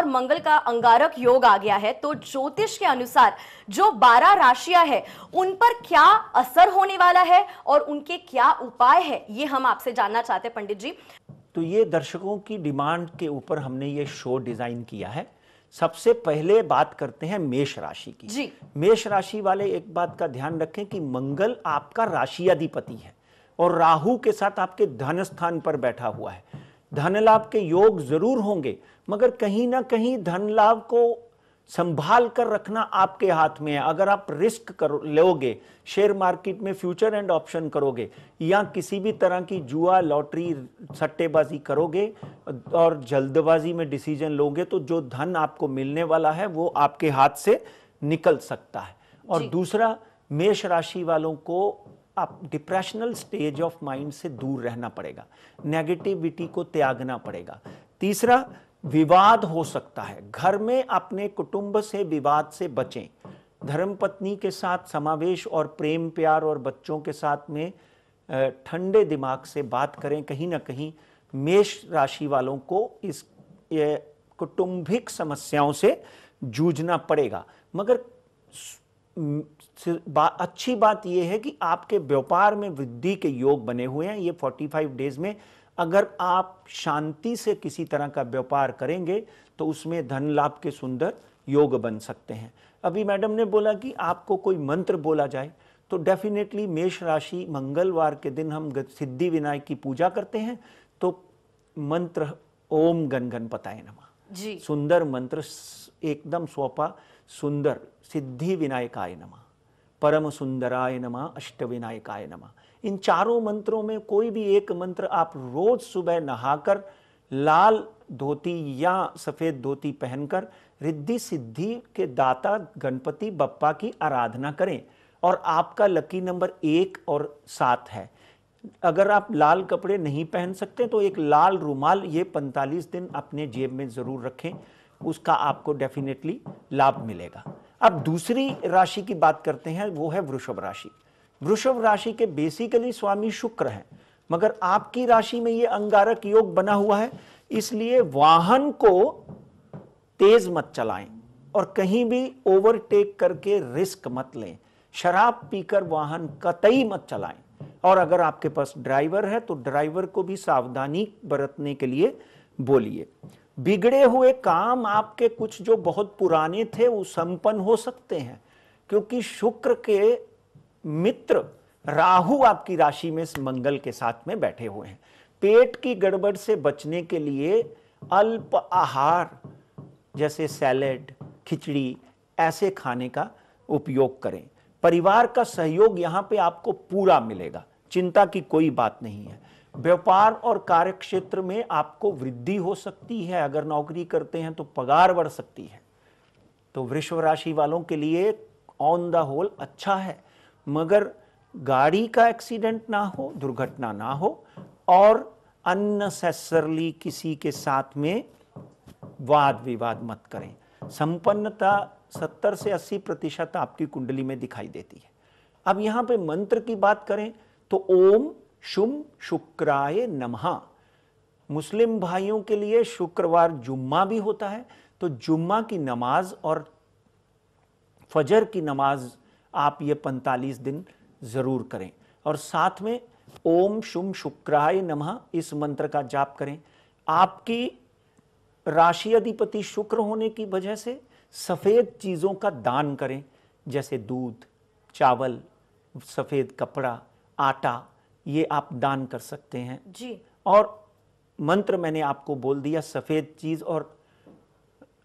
और मंगल का अंगारक योग आ गया है तो ज्योतिष के अनुसार जो बारह राशियां हैं उन पर क्या असर होने वाला है और उनके क्या उपाय है ये हम आपसे जानना चाहते हैं पंडित जी तो ये दर्शकों की डिमांड के ऊपर हमने ये शो डिजाइन किया है सबसे पहले बात करते हैं मेष राशि की जी मेष राशि वाले एक बात का ध्यान रखें कि मंगल आपका राशि अधिपति है और राहु के साथ आपके धन स्थान पर बैठा हुआ है धन लाभ के योग जरूर होंगे मगर कहीं ना कहीं धन लाभ को संभाल कर रखना आपके हाथ में है अगर आप रिस्क करो लोगे शेयर मार्केट में फ्यूचर एंड ऑप्शन करोगे या किसी भी तरह की जुआ लॉटरी सट्टेबाजी करोगे और जल्दबाजी में डिसीजन लोगे तो जो धन आपको मिलने वाला है वो आपके हाथ से निकल सकता है और दूसरा मेष राशि वालों को आप डिप्रेशनल स्टेज ऑफ माइंड से दूर रहना पड़ेगा नेगेटिविटी को त्यागना पड़ेगा तीसरा विवाद हो सकता है घर में अपने कुटुंब से विवाद से बचें धर्म पत्नी के साथ समावेश और प्रेम प्यार और बच्चों के साथ में ठंडे दिमाग से बात करें कहीं ना कहीं मेष राशि वालों को इस कुटुंबिक समस्याओं से जूझना पड़ेगा मगर बा, अच्छी बात यह है कि आपके व्यापार में वृद्धि के योग बने हुए हैं ये 45 डेज में अगर आप शांति से किसी तरह का व्यापार करेंगे तो उसमें धन लाभ के सुंदर योग बन सकते हैं अभी मैडम ने बोला कि आपको कोई मंत्र बोला जाए तो डेफिनेटली मेष राशि मंगलवार के दिन हम सिद्धि विनायक की पूजा करते हैं तो मंत्र ओम गनगन पताए नमा जी सुंदर मंत्र एकदम सोपा सुंदर सिद्धि विनायकाय नमा परम सुंदराय नमा अष्ट विनायकाय नमा इन चारों मंत्रों में कोई भी एक मंत्र आप रोज सुबह नहाकर लाल धोती या सफ़ेद धोती पहनकर रिद्धि सिद्धि के दाता गणपति बप्पा की आराधना करें और आपका लकी नंबर एक और सात है अगर आप लाल कपड़े नहीं पहन सकते तो एक लाल रुमाल ये 45 दिन अपने जेब में ज़रूर रखें उसका आपको डेफिनेटली लाभ मिलेगा अब दूसरी राशि की बात करते हैं वो है वृषभ राशि वृषभ राशि के बेसिकली स्वामी शुक्र हैं मगर आपकी राशि में ये अंगारक योग बना हुआ है इसलिए वाहन को तेज मत चलाएं और कहीं भी ओवरटेक करके रिस्क मत लें शराब पीकर वाहन कतई मत चलाएं और अगर आपके पास ड्राइवर है तो ड्राइवर को भी सावधानी बरतने के लिए बोलिए बिगड़े हुए काम आपके कुछ जो बहुत पुराने थे वो संपन्न हो सकते हैं क्योंकि शुक्र के मित्र राहु आपकी राशि में इस मंगल के साथ में बैठे हुए हैं पेट की गड़बड़ से बचने के लिए अल्प आहार जैसे सैलेड खिचड़ी ऐसे खाने का उपयोग करें परिवार का सहयोग यहाँ पे आपको पूरा मिलेगा चिंता की कोई बात नहीं है व्यापार और कार्य क्षेत्र में आपको वृद्धि हो सकती है अगर नौकरी करते हैं तो पगार बढ़ सकती है तो वृषभ राशि वालों के लिए ऑन द होल अच्छा है मगर गाड़ी का एक्सीडेंट ना हो दुर्घटना ना हो और अननेसेसरली किसी के साथ में वाद विवाद मत करें संपन्नता 70 से 80 प्रतिशत आपकी कुंडली में दिखाई देती है अब यहां पे मंत्र की बात करें तो ओम शुम शुक्राय नमः मुस्लिम भाइयों के लिए शुक्रवार जुम्मा भी होता है तो जुम्मा की नमाज और फजर की नमाज आप ये 45 दिन ज़रूर करें और साथ में ओम शुम शुक्राय नमः इस मंत्र का जाप करें आपकी राशि अधिपति शुक्र होने की वजह से सफ़ेद चीज़ों का दान करें जैसे दूध चावल सफ़ेद कपड़ा आटा ये आप दान कर सकते हैं जी और मंत्र मैंने आपको बोल दिया सफ़ेद चीज़ और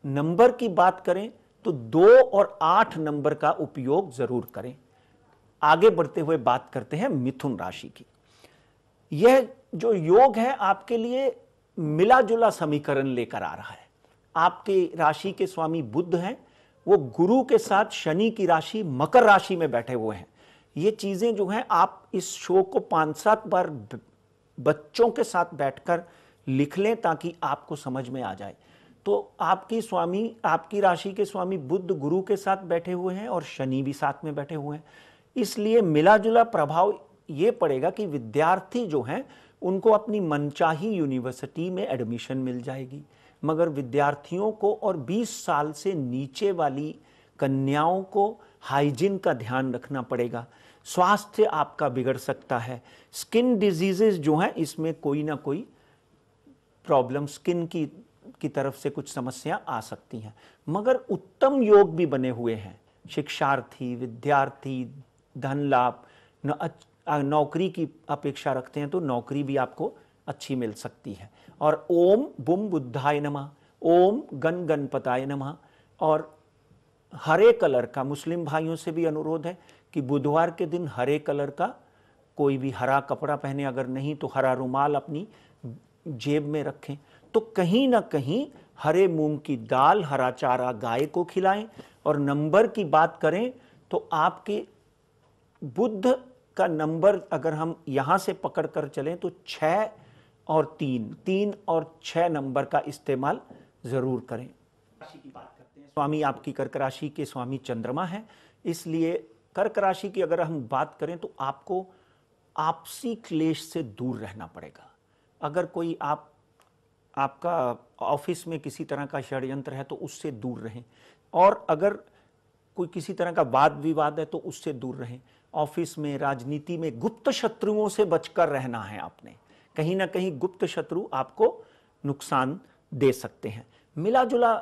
नंबर की बात करें तो दो और आठ नंबर का उपयोग जरूर करें आगे बढ़ते हुए बात करते हैं मिथुन राशि की यह जो योग है आपके लिए मिला जुला समीकरण लेकर आ रहा है आपके राशि के स्वामी बुद्ध हैं वो गुरु के साथ शनि की राशि मकर राशि में बैठे हुए हैं ये चीज़ें जो हैं आप इस शो को पांच सात बार बच्चों के साथ बैठकर लिख लें ताकि आपको समझ में आ जाए तो आपकी स्वामी आपकी राशि के स्वामी बुद्ध गुरु के साथ बैठे हुए हैं और शनि भी साथ में बैठे हुए हैं इसलिए मिला जुला प्रभाव ये पड़ेगा कि विद्यार्थी जो हैं उनको अपनी मनचाही यूनिवर्सिटी में एडमिशन मिल जाएगी मगर विद्यार्थियों को और 20 साल से नीचे वाली कन्याओं को हाइजीन का ध्यान रखना पड़ेगा स्वास्थ्य आपका बिगड़ सकता है स्किन डिजीजेज जो हैं इसमें कोई ना कोई प्रॉब्लम स्किन की की तरफ से कुछ समस्या आ सकती हैं मगर उत्तम योग भी बने हुए हैं शिक्षार्थी विद्यार्थी धन लाभ नौकरी की अपेक्षा रखते हैं तो नौकरी भी आपको अच्छी मिल सकती है और ओम बुम बुद्धाय नमः ओम गण गणपताय नमः और हरे कलर का मुस्लिम भाइयों से भी अनुरोध है कि बुधवार के दिन हरे कलर का कोई भी हरा कपड़ा पहने अगर नहीं तो हरा रुमाल अपनी जेब में रखें तो कहीं ना कहीं हरे मूंग की दाल हरा चारा गाय को खिलाएं और नंबर की बात करें तो आपके बुद्ध का नंबर अगर हम यहां से पकड़ कर चलें तो छः और तीन तीन और छह नंबर का इस्तेमाल ज़रूर करें राशि की बात करते हैं स्वामी आपकी कर्क राशि के स्वामी चंद्रमा हैं इसलिए कर्क राशि की अगर हम बात करें तो आपको आपसी क्लेश से दूर रहना पड़ेगा अगर कोई आप आपका ऑफिस में किसी तरह का षड्यंत्र है तो उससे दूर रहें और अगर कोई किसी तरह का वाद विवाद है तो उससे दूर रहें ऑफिस में राजनीति में गुप्त शत्रुओं से बचकर रहना है आपने कहीं ना कहीं गुप्त शत्रु आपको नुकसान दे सकते हैं मिला जुला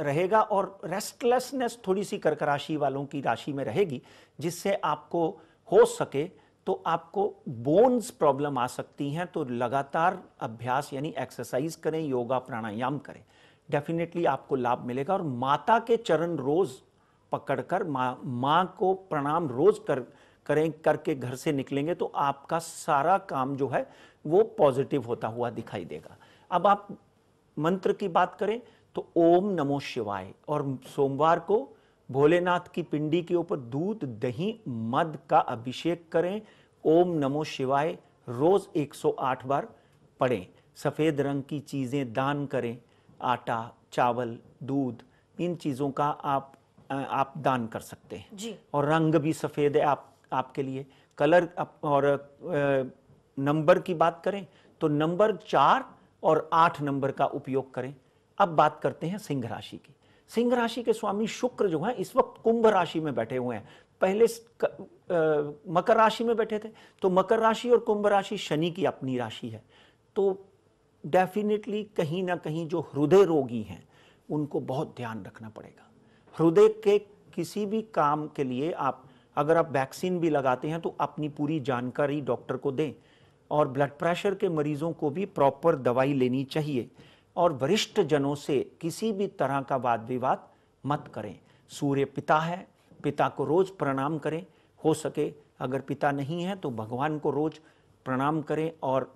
रहेगा और रेस्टलेसनेस थोड़ी सी कर्क राशि वालों की राशि में रहेगी जिससे आपको हो सके तो आपको बोन्स प्रॉब्लम आ सकती हैं तो लगातार अभ्यास यानी एक्सरसाइज करें योगा प्राणायाम करें डेफिनेटली आपको लाभ मिलेगा और माता के चरण रोज़ पकड़कर माँ माँ को प्रणाम रोज़ कर करें करके घर से निकलेंगे तो आपका सारा काम जो है वो पॉजिटिव होता हुआ दिखाई देगा अब आप मंत्र की बात करें तो ओम नमो शिवाय और सोमवार को भोलेनाथ की पिंडी के ऊपर दूध दही मद का अभिषेक करें ओम नमो शिवाय रोज 108 बार पढ़ें सफ़ेद रंग की चीज़ें दान करें आटा चावल दूध इन चीज़ों का आप आप दान कर सकते हैं जी। और रंग भी सफ़ेद है आप आपके लिए कलर और नंबर की बात करें तो नंबर चार और आठ नंबर का उपयोग करें अब बात करते हैं सिंह राशि की सिंह राशि के स्वामी शुक्र जो है इस वक्त कुंभ राशि में बैठे हुए हैं पहले क, आ, मकर राशि में बैठे थे तो मकर राशि और कुंभ राशि शनि की अपनी राशि है तो डेफिनेटली कहीं ना कहीं जो हृदय रोगी हैं उनको बहुत ध्यान रखना पड़ेगा हृदय के किसी भी काम के लिए आप अगर आप वैक्सीन भी लगाते हैं तो अपनी पूरी जानकारी डॉक्टर को दें और ब्लड प्रेशर के मरीजों को भी प्रॉपर दवाई लेनी चाहिए और वरिष्ठ जनों से किसी भी तरह का वाद विवाद मत करें सूर्य पिता है पिता को रोज प्रणाम करें हो सके अगर पिता नहीं है तो भगवान को रोज प्रणाम करें और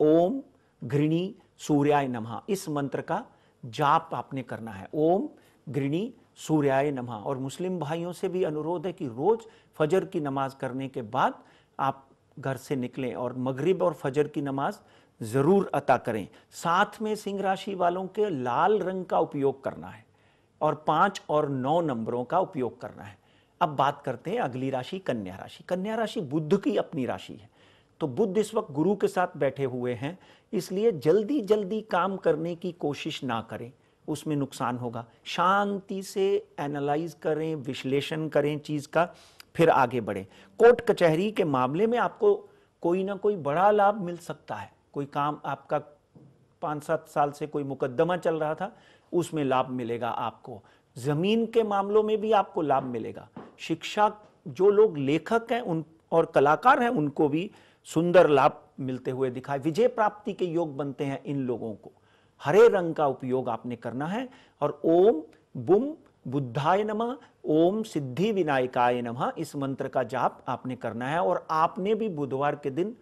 ओम घृणी सूर्याय नमः इस मंत्र का जाप आपने करना है ओम घृणी सूर्याय नमः और मुस्लिम भाइयों से भी अनुरोध है कि रोज़ फजर की नमाज करने के बाद आप घर से निकलें और मगरिब और फजर की नमाज ज़रूर अता करें साथ में सिंह राशि वालों के लाल रंग का उपयोग करना है और पांच और नौ नंबरों का उपयोग करना है अब बात करते हैं अगली राशि कन्या राशि कन्या राशि बुद्ध की अपनी राशि है तो बुद्ध इस वक्त गुरु के साथ बैठे हुए हैं इसलिए जल्दी जल्दी काम करने की कोशिश ना करें उसमें नुकसान होगा शांति से एनालाइज करें विश्लेषण करें चीज़ का फिर आगे बढ़ें कोर्ट कचहरी के मामले में आपको कोई ना कोई बड़ा लाभ मिल सकता है कोई काम आपका पाँच सात साल से कोई मुकदमा चल रहा था उसमें लाभ मिलेगा आपको ज़मीन के मामलों में भी आपको लाभ मिलेगा शिक्षा जो लोग लेखक हैं उन और कलाकार हैं उनको भी सुंदर लाभ मिलते हुए दिखाए विजय प्राप्ति के योग बनते हैं इन लोगों को हरे रंग का उपयोग आपने करना है और ओम बुम बुद्धाय नमः ओम सिद्धि विनायकाय नमः इस मंत्र का जाप आपने करना है और आपने भी बुधवार के दिन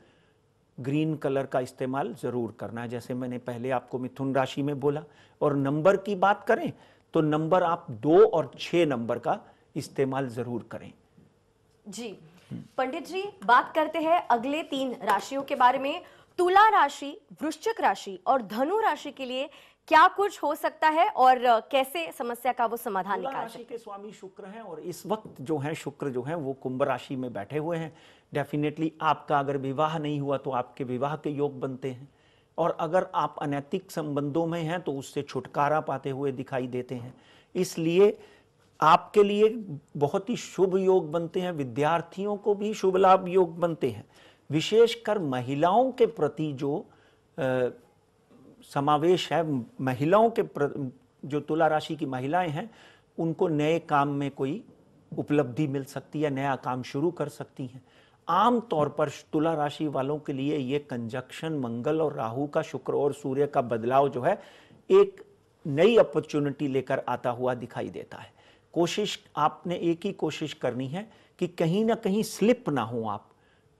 ग्रीन कलर का इस्तेमाल ज़रूर करना है जैसे मैंने पहले आपको मिथुन राशि में बोला और नंबर की बात करें तो नंबर आप दो और छह नंबर का इस्तेमाल ज़रूर करें जी पंडित जी बात करते हैं अगले तीन राशियों के बारे में तुला राशि वृश्चिक राशि और धनु राशि के लिए क्या कुछ हो सकता है और कैसे समस्या का वो समाधान निकाल सकते के स्वामी शुक्र हैं और इस वक्त जो है शुक्र जो है वो कुंभ राशि में बैठे हुए हैं डेफिनेटली आपका अगर विवाह नहीं हुआ तो आपके विवाह के योग बनते हैं और अगर आप अनैतिक संबंधों में हैं तो उससे छुटकारा पाते हुए दिखाई देते हैं इसलिए आपके लिए बहुत ही शुभ योग बनते हैं विद्यार्थियों को भी शुभ लाभ योग बनते हैं विशेषकर महिलाओं के प्रति जो आ, समावेश है महिलाओं के प्र, जो तुला राशि की महिलाएं हैं उनको नए काम में कोई उपलब्धि मिल सकती है नया काम शुरू कर सकती हैं आम तौर पर तुला राशि वालों के लिए ये कंजक्शन मंगल और राहु का शुक्र और सूर्य का बदलाव जो है एक नई अपॉर्चुनिटी लेकर आता हुआ दिखाई देता है कोशिश आपने एक ही कोशिश करनी है कि कहीं ना कहीं स्लिप ना हो आप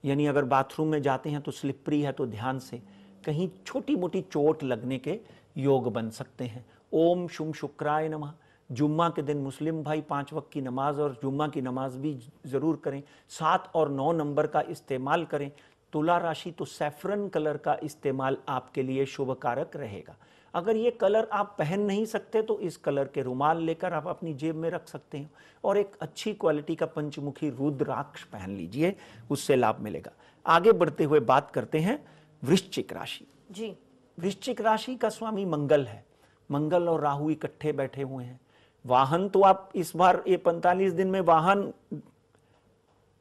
यानी अगर बाथरूम में जाते हैं तो स्लिपरी है तो ध्यान से कहीं छोटी मोटी चोट लगने के योग बन सकते हैं ओम शुम शुक्राय नमः जुम्मा के दिन मुस्लिम भाई पाँच वक्त की नमाज़ और जुम्मा की नमाज भी ज़रूर करें सात और नौ नंबर का इस्तेमाल करें तुला राशि तो सेफ्रन कलर का इस्तेमाल आपके लिए शुभ कारक रहेगा अगर ये कलर आप पहन नहीं सकते तो इस कलर के रुमाल लेकर आप अपनी जेब में रख सकते हैं और एक अच्छी क्वालिटी का पंचमुखी रुद्राक्ष पहन लीजिए उससे लाभ मिलेगा आगे बढ़ते हुए बात करते हैं वृश्चिक राशि जी वृश्चिक राशि का स्वामी मंगल है मंगल और राहु इकट्ठे बैठे हुए हैं वाहन तो आप इस बार ये पैंतालीस दिन में वाहन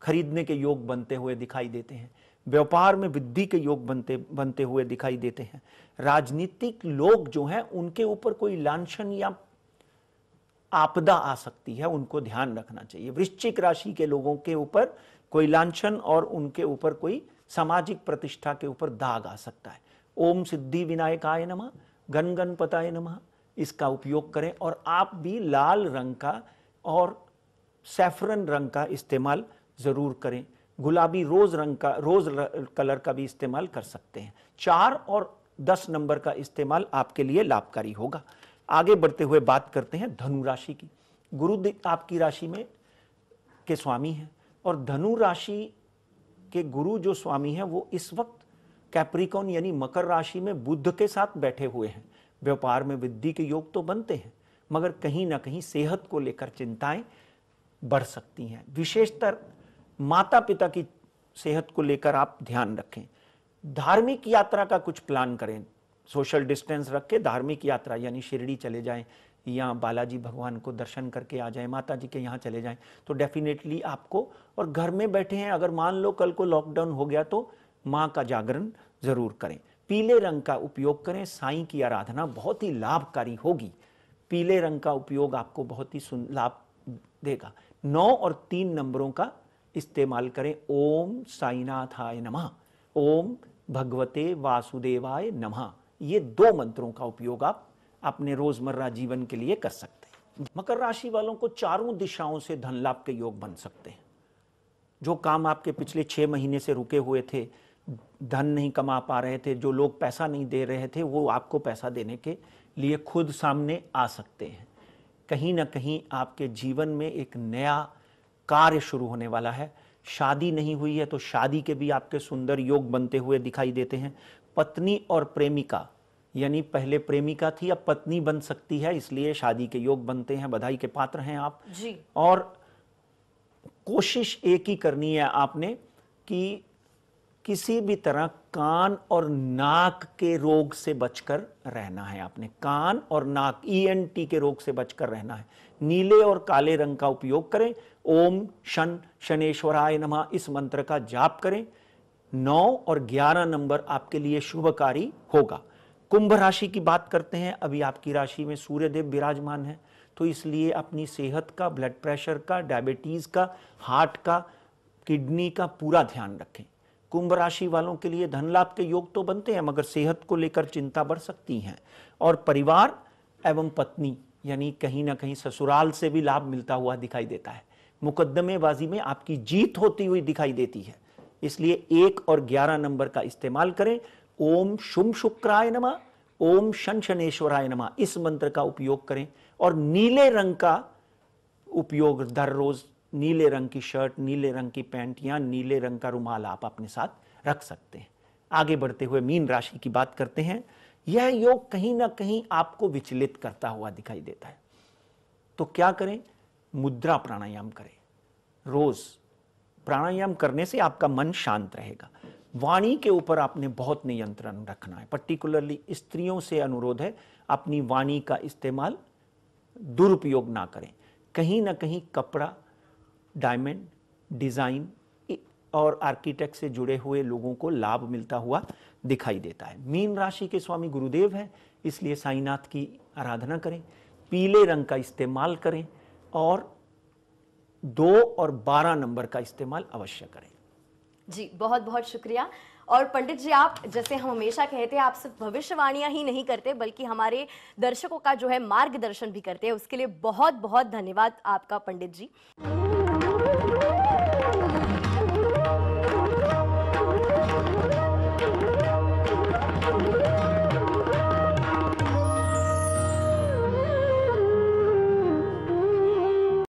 खरीदने के योग बनते हुए दिखाई देते हैं व्यापार में वृद्धि के योग बनते बनते हुए दिखाई देते हैं राजनीतिक लोग जो हैं उनके ऊपर कोई लांछन या आपदा आ सकती है उनको ध्यान रखना चाहिए वृश्चिक राशि के लोगों के ऊपर कोई लांछन और उनके ऊपर कोई सामाजिक प्रतिष्ठा के ऊपर दाग आ सकता है ओम सिद्धि विनायकाय नम गण गणपताय नमः इसका उपयोग करें और आप भी लाल रंग का और सेफरन रंग का इस्तेमाल ज़रूर करें गुलाबी रोज़ रंग का रोज़ कलर का भी इस्तेमाल कर सकते हैं चार और दस नंबर का इस्तेमाल आपके लिए लाभकारी होगा आगे बढ़ते हुए बात करते हैं धनु राशि की गुरु आपकी राशि में के स्वामी हैं और धनु राशि कि गुरु जो स्वामी है वो इस वक्त कैप्रिकॉन यानी मकर राशि में बुद्ध के साथ बैठे हुए हैं व्यापार में वृद्धि के योग तो बनते हैं मगर कहीं ना कहीं सेहत को लेकर चिंताएं बढ़ सकती हैं विशेषतर माता पिता की सेहत को लेकर आप ध्यान रखें धार्मिक यात्रा का कुछ प्लान करें सोशल डिस्टेंस रख के धार्मिक यात्रा यानी शिरडी चले जाएं या बालाजी भगवान को दर्शन करके आ जाएं माता जी के यहाँ चले जाएं तो डेफिनेटली आपको और घर में बैठे हैं अगर मान लो कल को लॉकडाउन हो गया तो माँ का जागरण ज़रूर करें पीले रंग का उपयोग करें साई की आराधना बहुत ही लाभकारी होगी पीले रंग का उपयोग आपको बहुत ही सुन लाभ देगा नौ और तीन नंबरों का इस्तेमाल करें ओम साईनाथाय नमः ओम भगवते वासुदेवाय नमः ये दो मंत्रों का उपयोग आप अपने रोज़मर्रा जीवन के लिए कर सकते हैं मकर राशि वालों को चारों दिशाओं से धन लाभ के योग बन सकते हैं जो काम आपके पिछले छः महीने से रुके हुए थे धन नहीं कमा पा रहे थे जो लोग पैसा नहीं दे रहे थे वो आपको पैसा देने के लिए खुद सामने आ सकते हैं कहीं ना कहीं आपके जीवन में एक नया कार्य शुरू होने वाला है शादी नहीं हुई है तो शादी के भी आपके सुंदर योग बनते हुए दिखाई देते हैं पत्नी और प्रेमिका यानी पहले प्रेमिका थी अब पत्नी बन सकती है इसलिए शादी के योग बनते हैं बधाई के पात्र हैं आप जी और कोशिश एक ही करनी है आपने कि किसी भी तरह कान और नाक के रोग से बचकर रहना है आपने कान और नाक ईएनटी e के रोग से बचकर रहना है नीले और काले रंग का उपयोग करें ओम शन शनेश्वराय नमः इस मंत्र का जाप करें नौ और ग्यारह नंबर आपके लिए शुभकारी होगा कुंभ राशि की बात करते हैं अभी आपकी राशि में सूर्यदेव विराजमान है तो इसलिए अपनी सेहत का ब्लड प्रेशर का डायबिटीज़ का हार्ट का किडनी का पूरा ध्यान रखें कुंभ राशि वालों के लिए धन लाभ के योग तो बनते हैं मगर सेहत को लेकर चिंता बढ़ सकती हैं और परिवार एवं पत्नी यानी कहीं ना कहीं ससुराल से भी लाभ मिलता हुआ दिखाई देता है मुकदमेबाजी में आपकी जीत होती हुई दिखाई देती है इसलिए एक और ग्यारह नंबर का इस्तेमाल करें ओम शुम शुक्राय नमा ओम शन शनेश्वराय नमा इस मंत्र का उपयोग करें और नीले रंग का उपयोग दर रोज नीले रंग की शर्ट नीले रंग की पैंट या नीले रंग का रुमाल आप अपने साथ रख सकते हैं आगे बढ़ते हुए मीन राशि की बात करते हैं यह योग कहीं ना कहीं आपको विचलित करता हुआ दिखाई देता है तो क्या करें मुद्रा प्राणायाम करें रोज प्राणायाम करने से आपका मन शांत रहेगा वाणी के ऊपर आपने बहुत नियंत्रण रखना है पर्टिकुलरली स्त्रियों से अनुरोध है अपनी वाणी का इस्तेमाल दुरुपयोग ना करें कहीं ना कहीं कपड़ा डायमंड डिज़ाइन और आर्किटेक्ट से जुड़े हुए लोगों को लाभ मिलता हुआ दिखाई देता है मीन राशि के स्वामी गुरुदेव हैं इसलिए साईनाथ की आराधना करें पीले रंग का इस्तेमाल करें और दो और बारह नंबर का इस्तेमाल अवश्य करें जी बहुत बहुत शुक्रिया और पंडित जी आप जैसे हम हमेशा कहते हैं आप सिर्फ भविष्यवाणियां ही नहीं करते बल्कि हमारे दर्शकों का जो है मार्गदर्शन भी करते हैं उसके लिए बहुत बहुत धन्यवाद आपका पंडित जी